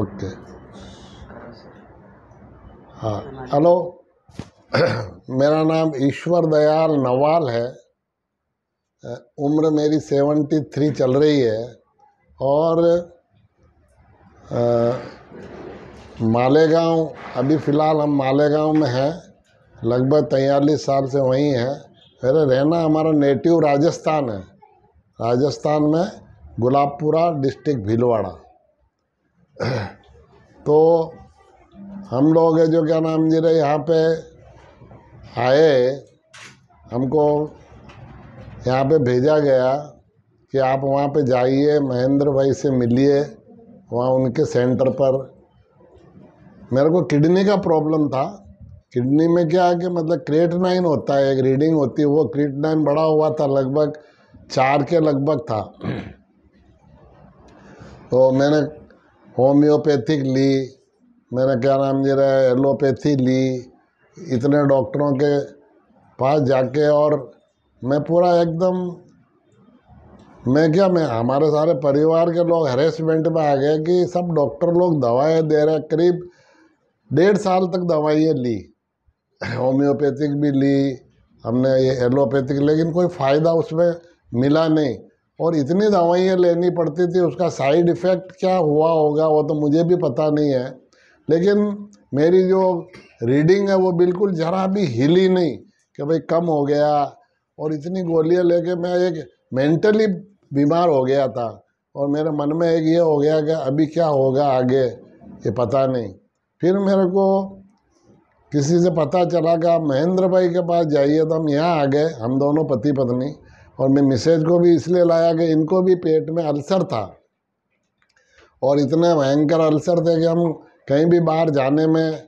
Okay हाँ hello मेरा नाम ईश्वर दयाल नवाल है उम्र मेरी सेवेंटी थ्री चल रही है और आ, मालेगांव अभी फ़िलहाल हम मालेगांव में हैं लगभग तैयारीस साल से वहीं है मेरे रहना हमारा नेटिव राजस्थान है राजस्थान में गुलाबपुरा डिस्ट्रिक्ट भीलवाड़ा तो हम लोग जो क्या नाम जी रहे यहाँ पे आए हमको यहाँ पे भेजा गया कि आप वहाँ पे जाइए महेंद्र भाई से मिलिए वहाँ उनके सेंटर पर मेरे को किडनी का प्रॉब्लम था किडनी में क्या है कि मतलब क्रिएटनाइन होता है एक रीडिंग होती है वो क्रिएटनाइन बड़ा हुआ था लगभग चार के लगभग था तो मैंने होम्योपैथिक ली मेरा क्या नाम दे रहा है एलोपैथी ली इतने डॉक्टरों के पास जाके और मैं पूरा एकदम मैं क्या मैं हमारे सारे परिवार के लोग हरेसमेंट में आ गए कि सब डॉक्टर लोग दवाएं दे रहे करीब डेढ़ साल तक दवाइयाँ ली होम्योपैथिक भी ली हमने ये एलोपैथिक लेकिन कोई फ़ायदा उसमें मिला नहीं और इतनी दवाइयाँ लेनी पड़ती थी उसका साइड इफ़ेक्ट क्या हुआ होगा वो तो मुझे भी पता नहीं है लेकिन मेरी जो रीडिंग है वो बिल्कुल ज़रा भी हिली नहीं कि भाई कम हो गया और इतनी गोलियाँ लेके मैं एक मेंटली बीमार हो गया था और मेरे मन में एक ये हो गया कि अभी क्या होगा आगे ये पता नहीं फिर मेरे को किसी से पता चला कि आप महेंद्र भाई के पास जाइए तो हम यहाँ आ गए हम दोनों पति पत्नी और मैं मिसेज को भी इसलिए लाया कि इनको भी पेट में अल्सर था और इतने भयंकर अल्सर थे कि हम कहीं भी बाहर जाने में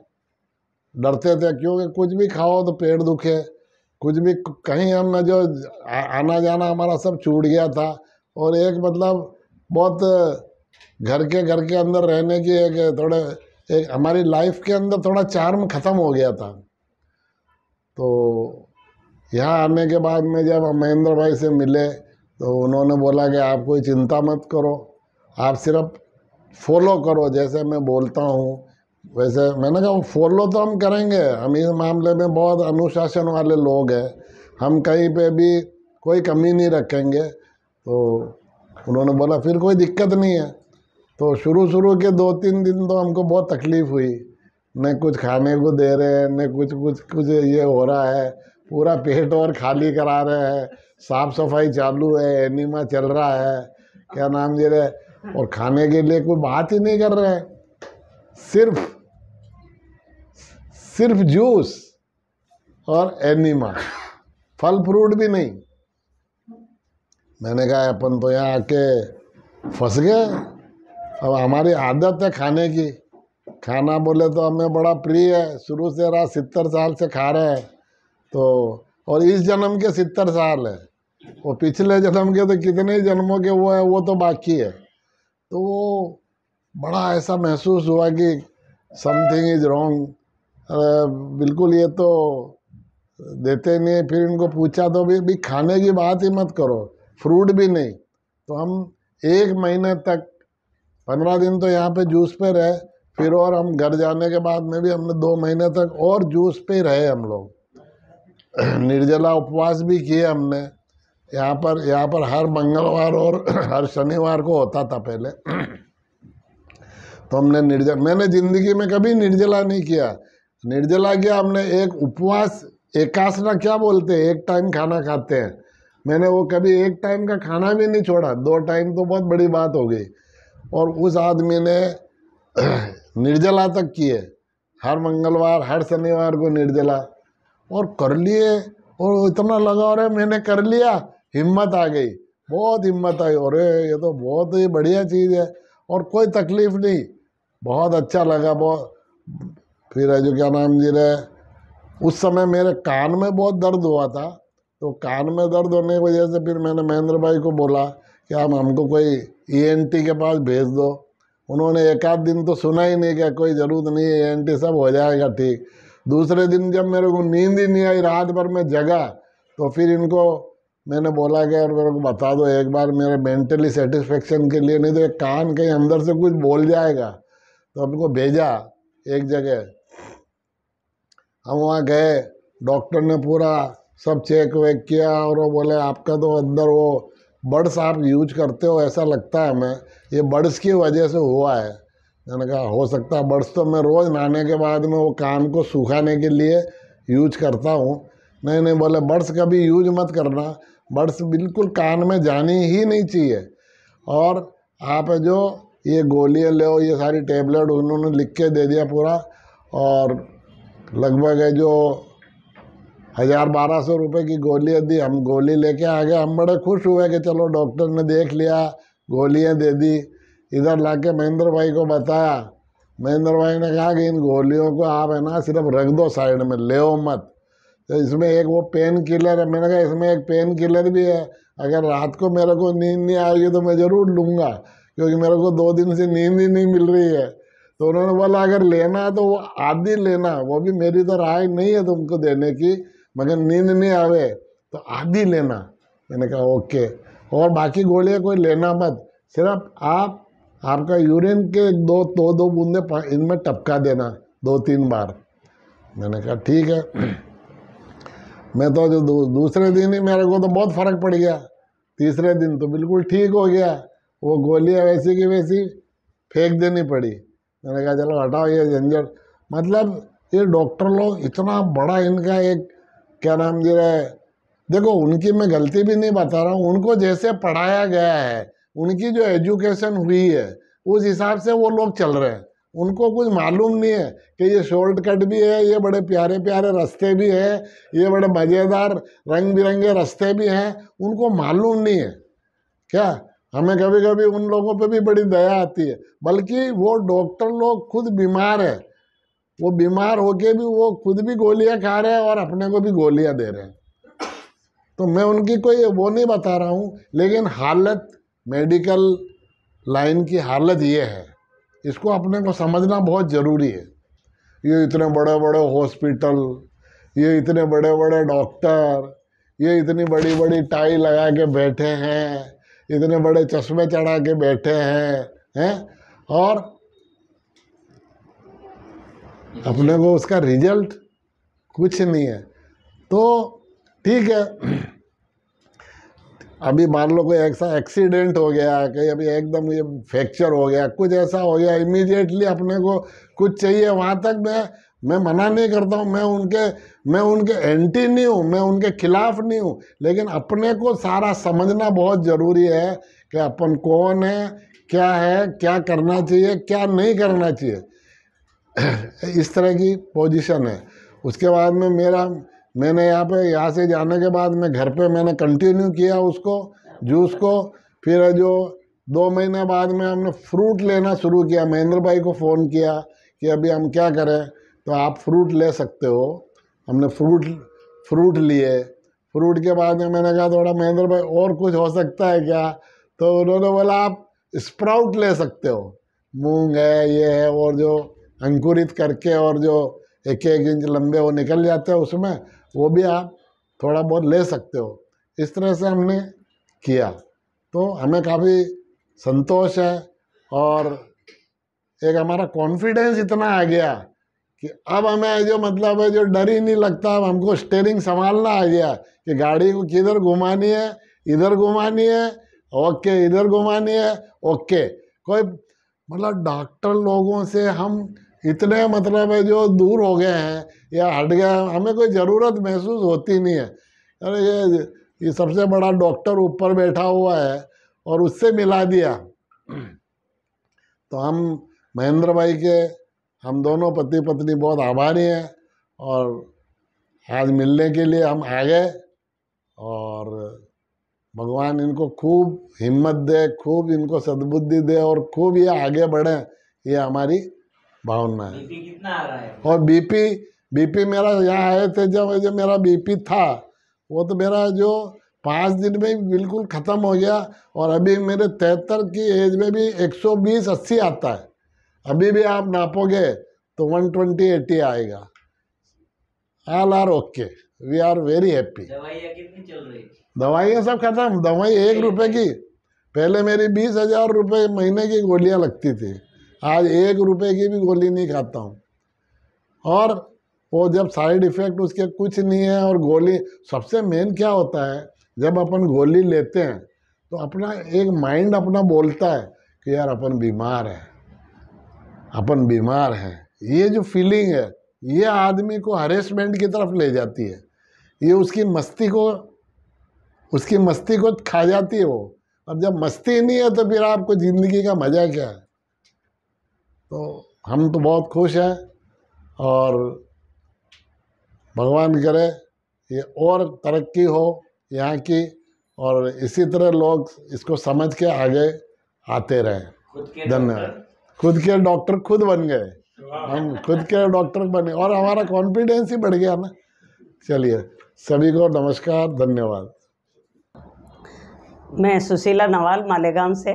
डरते थे क्योंकि कुछ भी खाओ तो पेट दुखे कुछ भी कहीं हम जो आना जाना हमारा सब छूट गया था और एक मतलब बहुत घर के घर के अंदर रहने की एक थोड़े एक हमारी लाइफ के अंदर थोड़ा चार्म ख़त्म हो गया था तो यहाँ आने के बाद में जब हम महेंद्र भाई से मिले तो उन्होंने बोला कि आप कोई चिंता मत करो आप सिर्फ फॉलो करो जैसे मैं बोलता हूँ वैसे मैंने कहा फॉलो तो हम करेंगे हम इस मामले में बहुत अनुशासन वाले लोग हैं हम कहीं पे भी कोई कमी नहीं रखेंगे तो उन्होंने बोला फिर कोई दिक्कत नहीं है तो शुरू शुरू के दो तीन दिन तो हमको बहुत तकलीफ़ हुई न कुछ खाने को दे रहे हैं न कुछ कुछ कुछ ये हो रहा है पूरा पेट और खाली करा रहे हैं साफ सफाई चालू है एनिमा चल रहा है क्या नाम दे रहे और खाने के लिए कोई बात ही नहीं कर रहे हैं सिर्फ सिर्फ जूस और एनिमा फल फ्रूट भी नहीं मैंने कहा अपन तो यहाँ आके फंस गए अब हमारी आदत है खाने की खाना बोले तो हमें बड़ा प्रिय है शुरू से रहा सितर साल से खा रहे हैं तो और इस जन्म के सत्तर साल है वो पिछले जन्म के तो कितने जन्मों के वो है वो तो बाकी है तो वो बड़ा ऐसा महसूस हुआ कि समथिंग इज रॉन्ग बिल्कुल ये तो देते नहीं फिर इनको पूछा तो भी, भी खाने की बात ही मत करो फ्रूट भी नहीं तो हम एक महीने तक पंद्रह दिन तो यहाँ पे जूस पे रहे फिर और हम घर जाने के बाद में भी हमने दो महीने तक और जूस पे रहे हम लोग निर्जला उपवास भी किए हमने यहाँ पर यहाँ पर हर मंगलवार और हर शनिवार को होता था पहले तो हमने निर्जला मैंने ज़िंदगी में कभी निर्जला नहीं किया निर्जला किया हमने एक उपवास एकासना क्या बोलते हैं एक टाइम खाना खाते हैं मैंने वो कभी एक टाइम का खाना भी नहीं छोड़ा दो टाइम तो बहुत बड़ी बात हो गई और उस आदमी ने निर्जला तक किए हर मंगलवार हर शनिवार को निर्जला और कर लिए और इतना लगा रहे मैंने कर लिया हिम्मत आ गई बहुत हिम्मत आई अरे ये तो बहुत ही बढ़िया चीज़ है और कोई तकलीफ नहीं बहुत अच्छा लगा बहुत फिर है जो क्या नाम जी रहे उस समय मेरे कान में बहुत दर्द हुआ था तो कान में दर्द होने की वजह से फिर मैंने महेंद्र भाई को बोला कि आप हमको कोई ई e के पास भेज दो उन्होंने एक आध दिन तो सुना ही नहीं क्या कोई ज़रूरत नहीं है ई एन टी सब हो जाएगा ठीक दूसरे दिन जब मेरे को नींद ही नहीं आई रात भर में जगा तो फिर इनको मैंने बोला कि यार मेरे को बता दो एक बार मेरे मेंटली सेटिस्फेक्शन के लिए नहीं तो एक कान कहीं अंदर से कुछ बोल जाएगा तो हमको भेजा एक जगह हम वहाँ गए डॉक्टर ने पूरा सब चेक वेक किया और वो बोले आपका तो अंदर वो बड्स आप यूज करते हो ऐसा लगता है हमें ये बड्स की वजह से हुआ है मैंने कहा हो सकता है बर्ड्स तो मैं रोज़ नहाने के बाद में वो कान को सुखाने के लिए यूज करता हूँ नहीं नहीं बोले बर्ड्स कभी यूज मत करना बर्ड्स बिल्कुल कान में जानी ही नहीं चाहिए और आप जो ये गोलियाँ ले ये सारी टेबलेट उन्होंने लिख के दे दिया पूरा और लगभग है जो हज़ार बारह सौ रुपये की गोलियाँ दी हम गोली लेके आ गए हम बड़े खुश हुए कि चलो डॉक्टर ने देख लिया गोलियाँ दे दी इधर लाके महेंद्र भाई को बताया महेंद्र भाई ने कहा कि इन गोलियों को आप है ना सिर्फ रख दो साइड में ले मत तो इसमें एक वो पेन किलर है मैंने कहा इसमें एक पेन किलर भी है अगर रात को मेरे को नींद नहीं आएगी तो मैं ज़रूर लूँगा क्योंकि मेरे को दो दिन से नींद ही नहीं मिल रही है तो उन्होंने बोला अगर लेना है तो वो आधी लेना वो भी मेरी तो राय नहीं है तुमको देने की मगर नींद नहीं आवे तो आधी लेना मैंने कहा ओके और बाकी गोलियाँ कोई लेना मत सिर्फ आप आपका यूरिन के दो दो दो बूंदे इनमें टपका देना दो तीन बार मैंने कहा ठीक है मैं तो जो दूसरे दिन ही मेरे को तो बहुत फ़र्क पड़ गया तीसरे दिन तो बिल्कुल ठीक हो गया वो गोलियाँ वैसी की वैसी फेंक देनी पड़ी मैंने कहा चलो हटाओ ये झंझट मतलब ये डॉक्टर लोग इतना बड़ा इनका एक क्या नाम दे रहा है देखो उनकी मैं गलती भी नहीं बता रहा हूँ उनको जैसे पढ़ाया गया है उनकी जो एजुकेशन हुई है उस हिसाब से वो लोग चल रहे हैं उनको कुछ मालूम नहीं है कि ये शॉर्टकट भी है ये बड़े प्यारे प्यारे रास्ते भी है ये बड़े मज़ेदार रंग बिरंगे रास्ते भी हैं उनको मालूम नहीं है क्या हमें कभी कभी उन लोगों पे भी बड़ी दया आती है बल्कि वो डॉक्टर लोग खुद बीमार है वो बीमार होके भी वो खुद भी गोलियां खा रहे हैं और अपने को भी गोलियां दे रहे हैं तो मैं उनकी कोई वो नहीं बता रहा हूँ लेकिन हालत मेडिकल लाइन की हालत ये है इसको अपने को समझना बहुत ज़रूरी है ये इतने बड़े बड़े हॉस्पिटल ये इतने बड़े बड़े डॉक्टर ये इतनी बड़ी बड़ी टाई लगा के बैठे हैं इतने बड़े चश्मे चढ़ा के बैठे हैं हैं और अपने को उसका रिजल्ट कुछ नहीं है तो ठीक है हाँ। अभी मान लो कोई ऐसा एक्सीडेंट हो गया कहीं अभी एकदम ये फ्रैक्चर हो गया कुछ ऐसा हो गया इमीडिएटली अपने को कुछ चाहिए वहाँ तक मैं मैं मना नहीं करता हूँ मैं उनके मैं उनके एंटी नहीं हूँ मैं उनके खिलाफ नहीं हूँ लेकिन अपने को सारा समझना बहुत ज़रूरी है कि अपन कौन है क्या है क्या करना चाहिए क्या नहीं करना चाहिए इस तरह की पोजीशन है उसके बाद में मेरा मैंने यहाँ पे यहाँ से जाने के बाद मैं घर पे मैंने कंटिन्यू किया उसको जूस को फिर जो दो महीने बाद में हमने फ्रूट लेना शुरू किया महेंद्र भाई को फ़ोन किया कि अभी हम क्या करें तो आप फ्रूट ले सकते हो हमने फ्रूट फ्रूट लिए फ्रूट के बाद में मैंने कहा थोड़ा महेंद्र भाई और कुछ हो सकता है क्या तो उन्होंने बोला आप स्प्राउट ले सकते हो मूंग है ये है और जो अंकुरित करके और जो एक एक इंच लंबे वो निकल जाते हैं उसमें वो भी आप थोड़ा बहुत ले सकते हो इस तरह से हमने किया तो हमें काफ़ी संतोष है और एक हमारा कॉन्फिडेंस इतना आ गया कि अब हमें जो मतलब है जो डर ही नहीं लगता अब हमको स्टेयरिंग संभालना आ गया कि गाड़ी को किधर घुमानी है इधर घुमानी है ओके इधर घुमानी है ओके कोई मतलब डॉक्टर लोगों से हम इतने मतलब है जो दूर हो गए हैं या हट गए हैं हमें कोई ज़रूरत महसूस होती नहीं है अरे ये ये सबसे बड़ा डॉक्टर ऊपर बैठा हुआ है और उससे मिला दिया तो हम महेंद्र भाई के हम दोनों पति पत्नी बहुत आभारी हैं और आज मिलने के लिए हम आ गए और भगवान इनको खूब हिम्मत दे खूब इनको सद्बुद्धि दे और खूब ये आगे बढ़ें ये हमारी बावन में कितना आ रहा है और बीपी बीपी मेरा यहाँ आए थे जब जो मेरा बीपी था वो तो मेरा जो पाँच दिन में बिल्कुल ख़त्म हो गया और अभी मेरे तिहत्तर की एज में भी 120 80 आता है अभी भी आप नापोगे तो 120 एटी आएगा all are okay we are very happy दवाइयाँ दवाइयाँ सब खत्म दवाई एक रुपए की पहले मेरी बीस हजार रुपये महीने की गोलियाँ लगती थी आज एक रुपए की भी गोली नहीं खाता हूँ और वो जब साइड इफ़ेक्ट उसके कुछ नहीं है और गोली सबसे मेन क्या होता है जब अपन गोली लेते हैं तो अपना एक माइंड अपना बोलता है कि यार अपन बीमार है अपन बीमार है ये जो फीलिंग है ये आदमी को हरेसमेंट की तरफ ले जाती है ये उसकी मस्ती को उसकी मस्ती को खा जाती है वो अब जब मस्ती नहीं है तो फिर आपको ज़िंदगी का मज़ा क्या है तो हम तो बहुत खुश हैं और भगवान करे ये और तरक्की हो यहाँ की और इसी तरह लोग इसको समझ के आगे आते रहे धन्यवाद खुद के डॉक्टर खुद बन गए हम खुद के डॉक्टर बने और हमारा कॉन्फिडेंस ही बढ़ गया ना चलिए सभी को नमस्कार धन्यवाद मैं सुशीला नवाल मालेगांव से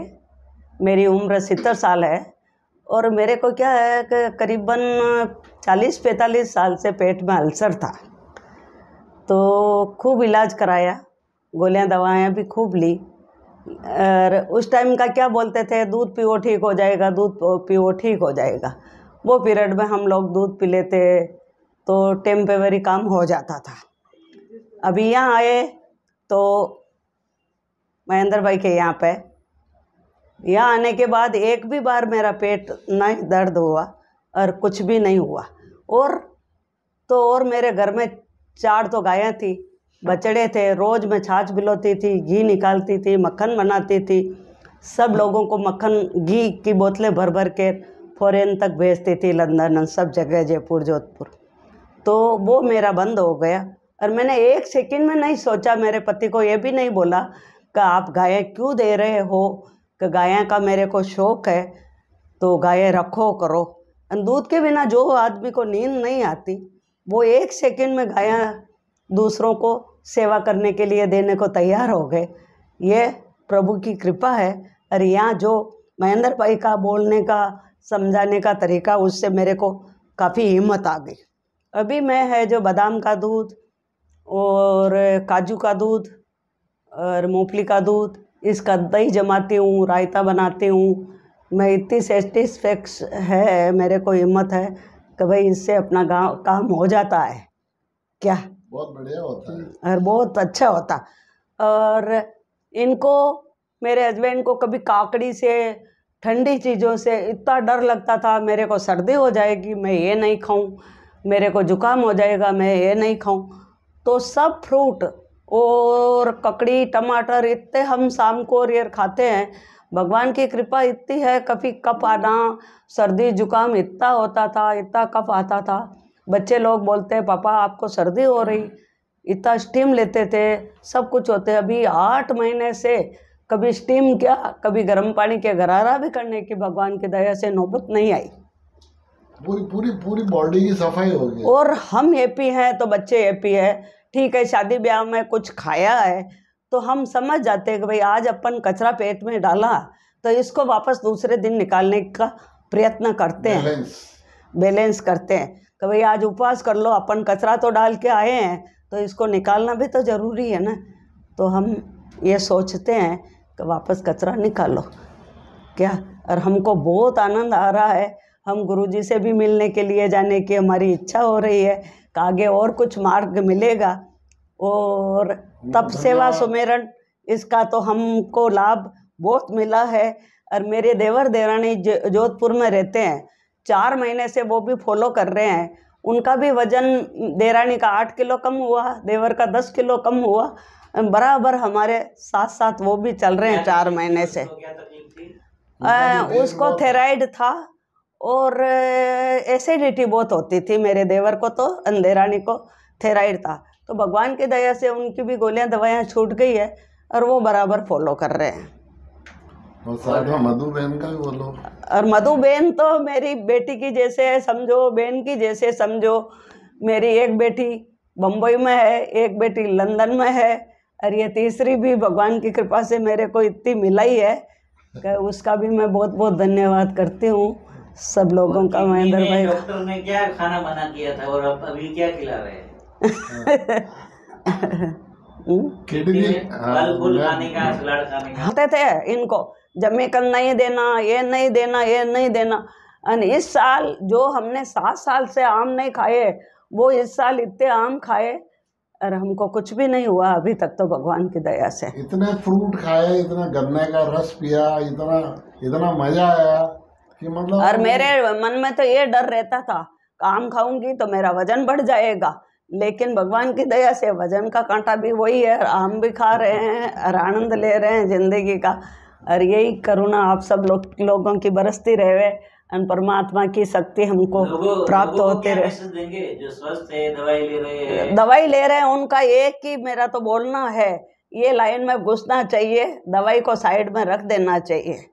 मेरी उम्र सत्तर साल है और मेरे को क्या है कि करीबन चालीस पैंतालीस साल से पेट में अल्सर था तो खूब इलाज कराया गोलियां दवाएं भी खूब ली और उस टाइम का क्या बोलते थे दूध पियो ठीक हो जाएगा दूध पियो ठीक हो जाएगा वो पीरियड में हम लोग दूध पी लेते तो टेम्पेवरी काम हो जाता था अभी यहाँ आए तो महेंद्र भाई के यहाँ पे यहाँ आने के बाद एक भी बार मेरा पेट नहीं दर्द हुआ और कुछ भी नहीं हुआ और तो और मेरे घर में चार तो गायें थी बचड़े थे रोज़ मैं छाछ बिलोती थी घी निकालती थी मक्खन बनाती थी सब लोगों को मक्खन घी की बोतलें भर भर के फॉरेन तक भेजती थी लंदन सब जगह जयपुर जोधपुर तो वो मेरा बंद हो गया और मैंने एक सेकंड में नहीं सोचा मेरे पति को ये भी नहीं बोला कि आप गायें क्यों दे रहे हो कि गाय का मेरे को शौक़ है तो गाय रखो करो दूध के बिना जो आदमी को नींद नहीं आती वो एक सेकंड में गाय दूसरों को सेवा करने के लिए देने को तैयार हो गए ये प्रभु की कृपा है और यहाँ जो महेंद्र भाई का बोलने का समझाने का तरीका उससे मेरे को काफ़ी हिम्मत आ गई अभी मैं है जो बादाम का दूध और काजू का दूध और मूंगफली का दूध इसका दही जमाती हूँ रायता बनाती हूँ मैं इतनी सेटिस्फेक्स है मेरे को हिम्मत है कि भाई इससे अपना गाँव काम हो जाता है क्या बहुत बढ़िया होता है और बहुत अच्छा होता और इनको मेरे हस्बैंड को कभी काकड़ी से ठंडी चीज़ों से इतना डर लगता था मेरे को सर्दी हो जाएगी मैं ये नहीं खाऊं मेरे को जुकाम हो जाएगा मैं ये नहीं खाऊं तो सब फ्रूट और ककड़ी टमाटर इतने हम शाम को रेर खाते हैं भगवान की कृपा इतनी है कभी कप आना सर्दी जुकाम इतना होता था इतना कप आता था बच्चे लोग बोलते हैं पापा आपको सर्दी हो रही इतना स्टीम लेते थे सब कुछ होते अभी आठ महीने से कभी स्टीम क्या कभी गर्म पानी के गरारा भी करने की भगवान की दया से नौबत नहीं आई पूरी पूरी पूरी बॉडी की सफाई हो गई और हम हैप्पी हैं तो बच्चे हैप्पी है ठीक है शादी ब्याह में कुछ खाया है तो हम समझ जाते हैं कि भाई आज अपन कचरा पेट में डाला तो इसको वापस दूसरे दिन निकालने का प्रयत्न करते हैं बैलेंस करते हैं कि भाई आज उपवास कर लो अपन कचरा तो डाल के आए हैं तो इसको निकालना भी तो ज़रूरी है ना तो हम ये सोचते हैं कि वापस कचरा निकालो क्या और हमको बहुत आनंद आ रहा है हम गुरुजी से भी मिलने के लिए जाने की हमारी इच्छा हो रही है आगे और कुछ मार्ग मिलेगा और तप सेवा सुमेरन इसका तो हमको लाभ बहुत मिला है और मेरे देवर देवरानी जोधपुर में रहते हैं चार महीने से वो भी फॉलो कर रहे हैं उनका भी वजन देरानी का आठ किलो कम हुआ देवर का दस किलो कम हुआ बराबर हमारे साथ साथ वो भी चल रहे हैं चार महीने से आ, उसको थेराइड था और एसिडिटी बहुत होती थी मेरे देवर को तो अंधेरानी को थेराइड था तो भगवान की दया से उनकी भी गोलियां दवाइयां छूट गई है और वो बराबर फॉलो कर रहे हैं और का बोलो और मधु बहन तो मेरी बेटी की जैसे है समझो बहन की जैसे समझो मेरी एक बेटी बम्बई में है एक बेटी लंदन में है और ये तीसरी भी भगवान की कृपा से मेरे को इतनी मिला ही है कि उसका भी मैं बहुत बहुत धन्यवाद करती हूँ सब लोगों का महेंद्र भाई डॉक्टर ने क्या खाना मना किया था और अब अभी क्या खिला रहे हम्म? हाँ, खाते थे इनको जमीकल नहीं देना ये नहीं देना ये नहीं देना अन इस साल जो हमने सात साल से आम नहीं खाए वो इस साल इतने आम खाए और हमको कुछ भी नहीं हुआ अभी तक तो भगवान की दया से इतने फ्रूट खाए इतना गन्ने का रस पिया इतना इतना मजा आया मतलब और मेरे मन में तो ये डर रहता था काम खाऊंगी तो मेरा वजन बढ़ जाएगा लेकिन भगवान की दया से वजन का कांटा भी वही है आम भी खा रहे हैं और आनंद ले रहे हैं जिंदगी का और यही करुणा आप सब लोग लोगों की बरसती रहे और परमात्मा की शक्ति हमको प्राप्त होते रहे जो स्वस्थ है दवाई ले रहे हैं दवाई ले रहे हैं उनका एक ही मेरा तो बोलना है ये लाइन में घुसना चाहिए दवाई को साइड में रख देना चाहिए